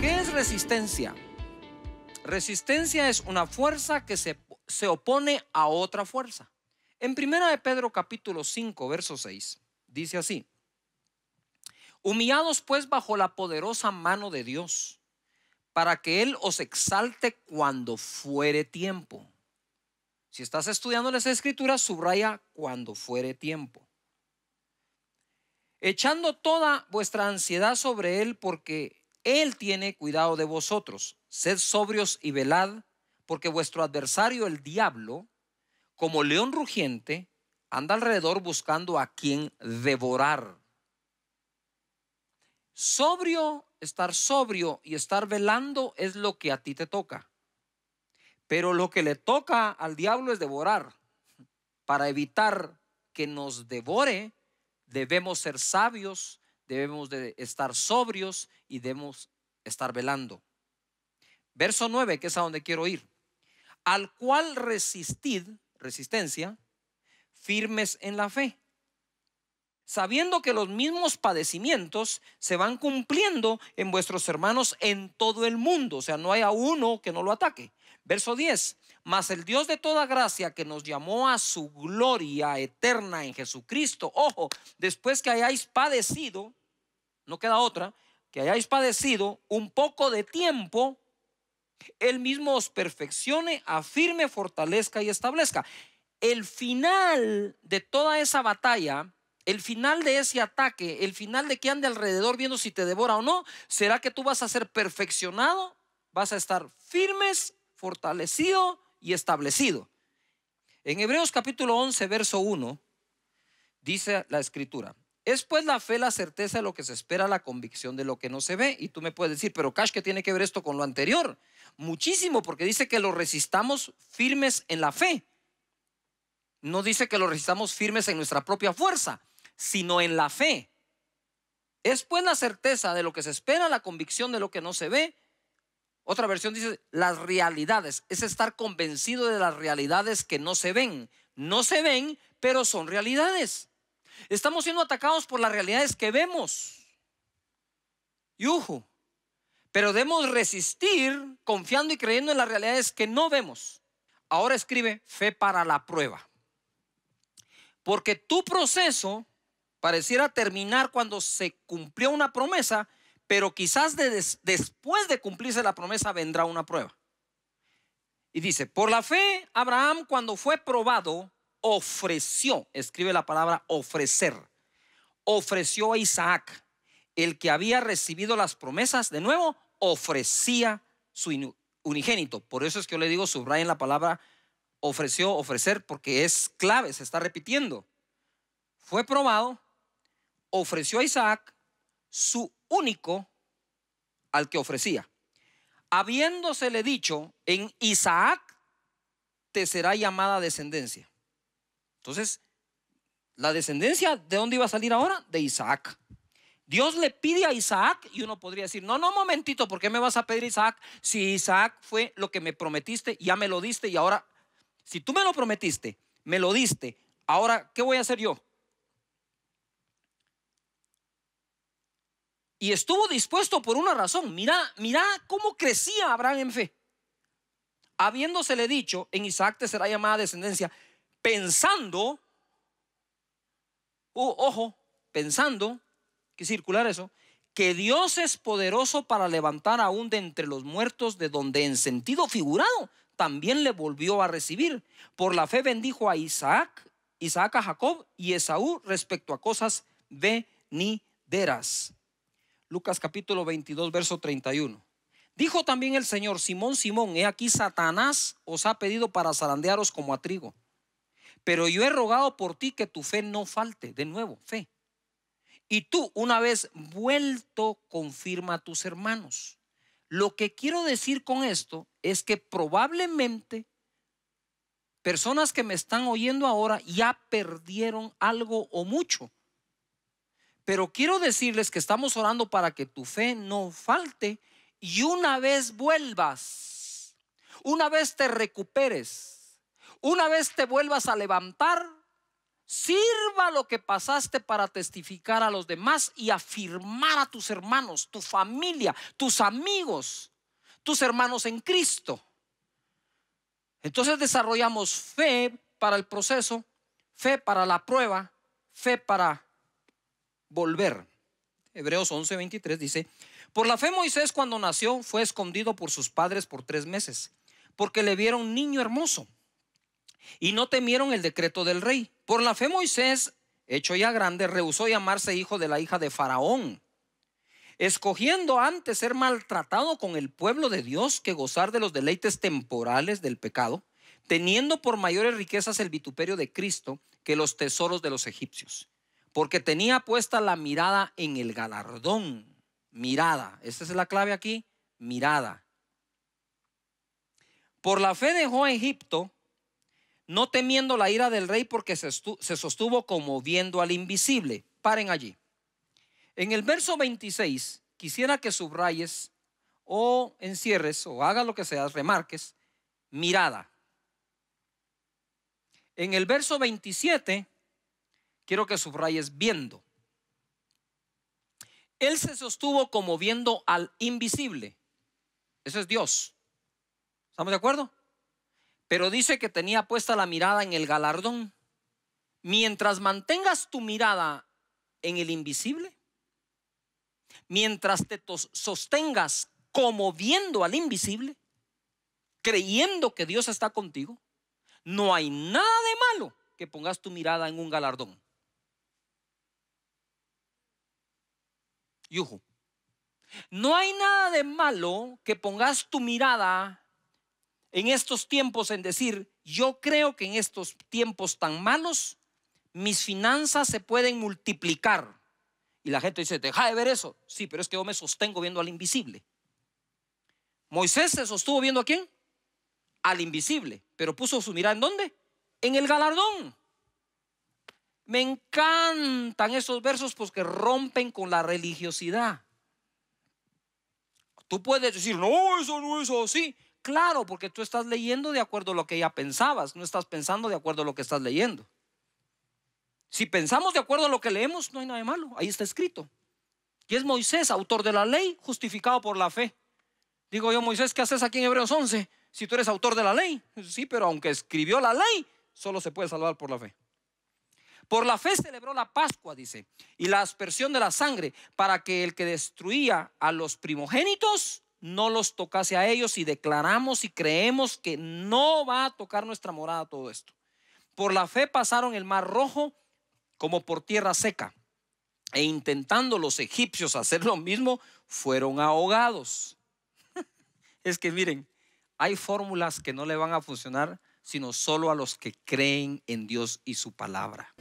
¿Qué es resistencia? Resistencia es una fuerza que se, opone a otra fuerza. En primera de Pedro capítulo 5, verso 6, dice así, humillados pues bajo la poderosa mano de Dios, para que Él os exalte cuando fuere tiempo. Si estás estudiando las escrituras, subraya cuando fuere tiempo. Echando toda vuestra ansiedad sobre Él porque él tiene cuidado de vosotros. Sed sobrios y velad, porque vuestro adversario, el diablo, como león rugiente, anda alrededor buscando a quien devorar. Sobrio, estar sobrio y estar velando es lo que a ti te toca. Pero lo que le toca al diablo es devorar. Para evitar que nos devore, debemos ser sabios debemos de estar sobrios y debemos estar velando. Verso 9, que es a donde quiero ir. Al cual resistid, resistencia, firmes en la fe, sabiendo que los mismos padecimientos se van cumpliendo en vuestros hermanos en todo el mundo, o sea, no hay a uno que no lo ataque. Verso 10, mas el Dios de toda gracia que nos llamó a su gloria eterna en Jesucristo, ojo, después que hayáis padecido, no queda otra, que hayáis padecido un poco de tiempo, Él mismo os perfeccione, afirme, fortalezca y establezca. El final de toda esa batalla, el final de ese ataque, el final de que ande alrededor viendo si te devora o no, será que tú vas a ser perfeccionado, vas a estar firmes, fortalecido y establecido. En Hebreos capítulo 11, verso 1, dice la escritura, es pues la fe la certeza de lo que se espera, la convicción de lo que no se ve. Y tú me puedes decir, pero Cash, ¿qué tiene que ver esto con lo anterior? Muchísimo, porque dice que lo resistamos firmes en la fe. No dice que lo resistamos firmes en nuestra propia fuerza, sino en la fe. Es pues la certeza de lo que se espera, la convicción de lo que no se ve. Otra versión dice, las realidades. Es estar convencido de las realidades que no se ven. No se ven, pero son realidades. Estamos siendo atacados por las realidades que vemos. Yuju. Pero debemos resistir confiando y creyendo en las realidades que no vemos. Ahora escribe fe para la prueba. Porque tu proceso pareciera terminar cuando se cumplió una promesa, pero quizás después de cumplirse la promesa vendrá una prueba. Y dice, por la fe, Abraham cuando fue probado, ofreció, escribe la palabra ofrecer, ofreció a Isaac, el que había recibido las promesas, de nuevo, ofrecía su unigénito. Por eso es que yo le digo, subrayen la palabra ofreció, ofrecer, porque es clave, se está repitiendo. Fue probado, ofreció a Isaac su único al que ofrecía. Habiéndosele dicho, en Isaac te será llamada descendencia. Entonces, la descendencia, ¿de dónde iba a salir ahora? De Isaac. Dios le pide a Isaac y uno podría decir, no, no, momentito, ¿por qué me vas a pedir Isaac si Isaac fue lo que me prometiste, ya me lo diste y ahora, si tú me lo prometiste, me lo diste, ahora, ¿qué voy a hacer yo? Y estuvo dispuesto por una razón. Mira, mira cómo crecía Abraham en fe. Habiéndosele dicho, en Isaac te será llamada descendencia pensando, ojo, pensando, que circular eso, que Dios es poderoso para levantar a un de entre los muertos, de donde en sentido figurado también le volvió a recibir. Por la fe bendijo a Isaac, Isaac a Jacob y Esaú respecto a cosas venideras. Lucas capítulo 22, verso 31. Dijo también el Señor, Simón, Simón, he aquí Satanás os ha pedido para zarandearos como a trigo. Pero yo he rogado por ti que tu fe no falte, de nuevo, fe. Y tú, una vez vuelto, confirma a tus hermanos. Lo que quiero decir con esto es que probablemente personas que me están oyendo ahora ya perdieron algo o mucho. Pero quiero decirles que estamos orando para que tu fe no falte y una vez vuelvas, una vez te recuperes, una vez te vuelvas a levantar, sirva lo que pasaste para testificar a los demás y afirmar a tus hermanos, tu familia, tus amigos, tus hermanos en Cristo. Entonces desarrollamos fe para el proceso, fe para la prueba, fe para volver. Hebreos 11:23 dice, por la fe Moisés cuando nació fue escondido por sus padres por tres meses, porque le vieron niño hermoso y no temieron el decreto del rey. Por la fe Moisés, hecho ya grande, rehusó llamarse hijo de la hija de Faraón, escogiendo antes ser maltratado con el pueblo de Dios que gozar de los deleites temporales del pecado, teniendo por mayores riquezas el vituperio de Cristo que los tesoros de los egipcios, porque tenía puesta la mirada en el galardón. Mirada, Esta es la clave aquí, mirada. Por la fe dejó a Egipto no temiendo la ira del rey porque se, sostuvo como viendo al invisible. Paren allí. En el verso 26, quisiera que subrayes o encierres o hagas lo que seas, remarques, mirada. En el verso 27, quiero que subrayes viendo. Él se sostuvo como viendo al invisible. Ese es Dios. ¿Estamos de acuerdo? Pero dice que tenía puesta la mirada en el galardón. Mientras mantengas tu mirada en el invisible, mientras te sostengas como viendo al invisible, creyendo que Dios está contigo, no hay nada de malo que pongas tu mirada en un galardón. Yuhu. No hay nada de malo que pongas tu mirada en estos tiempos en decir, yo creo que en estos tiempos tan malos, mis finanzas se pueden multiplicar. Y la gente dice, deja de ver eso. Sí, pero es que yo me sostengo viendo al invisible. Moisés se sostuvo viendo a quién? Al invisible, pero puso su mirada en dónde? En el galardón. Me encantan esos versos porque rompen con la religiosidad. Tú puedes decir, no, eso no es así. Claro, porque tú estás leyendo de acuerdo a lo que ya pensabas, no estás pensando de acuerdo a lo que estás leyendo. Si pensamos de acuerdo a lo que leemos, no hay nada malo, ahí está escrito. Y es Moisés, autor de la ley, justificado por la fe. Digo yo, Moisés, ¿qué haces aquí en Hebreos 11? Si tú eres autor de la ley, sí, pero aunque escribió la ley, solo se puede salvar por la fe. Por la fe celebró la Pascua, dice, y la aspersión de la sangre, para que el que destruía a los primogénitos no los tocase a ellos y declaramos y creemos que no va a tocar nuestra morada todo esto. Por la fe pasaron el mar rojo como por tierra seca e intentando los egipcios hacer lo mismo, fueron ahogados. es que miren, hay fórmulas que no le van a funcionar sino solo a los que creen en Dios y su palabra.